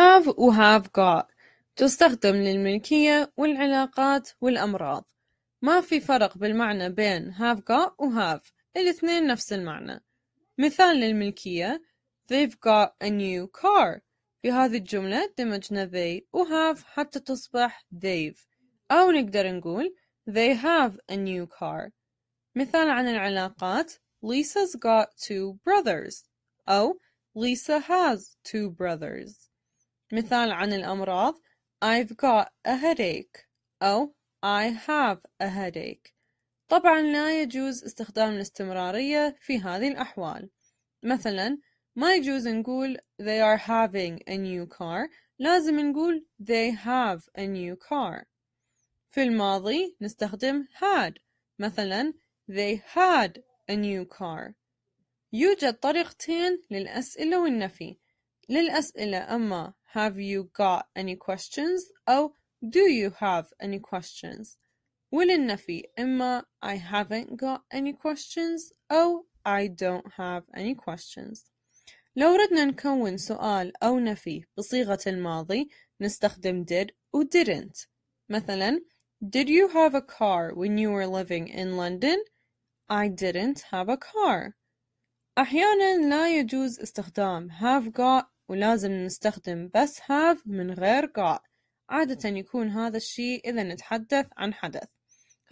have و have got تستخدم للملكية والعلاقات والأمراض ما في فرق بالمعنى بين have got و have الاثنين نفس المعنى مثال للملكية they've got a new car في هذه الجملة دمجنا they و have حتى تصبح they've أو نقدر نقول they have a new car مثال عن العلاقات Lisa's got two brothers أو Lisa has two brothers مثال عن الأمراض I've got a headache أو I have a headache طبعا لا يجوز استخدام الاستمرارية في هذه الأحوال مثلا ما يجوز نقول they are having a new car لازم نقول they have a new car في الماضي نستخدم had مثلا they had a new car يوجد طريقتين للأسئلة والنفي للأسئلة أما Have you got any questions? Oh, do you have any questions? وللنفي Emma, I haven't got any questions Oh, I don't have any questions لو ردنا نكون سؤال أو نفي بصيغة الماضي نستخدم did و didn't مثلا Did you have a car when you were living in London? I didn't have a car أحيانا لا يجوز استخدام have got ولازم نستخدم بس have من غير got عادة يكون هذا الشيء إذا نتحدث عن حدث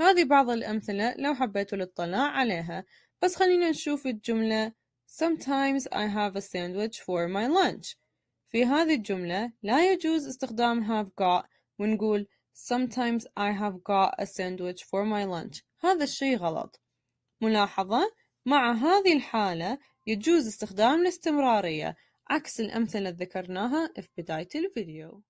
هذه بعض الأمثلة لو حبيتوا الاطلاع عليها بس خلينا نشوف الجملة Sometimes I have a sandwich for my lunch في هذه الجملة لا يجوز استخدام have got ونقول Sometimes I have got a sandwich for my lunch هذا الشيء غلط ملاحظة مع هذه الحالة يجوز استخدام الاستمرارية عكس الأمثلة ذكرناها في بداية الفيديو.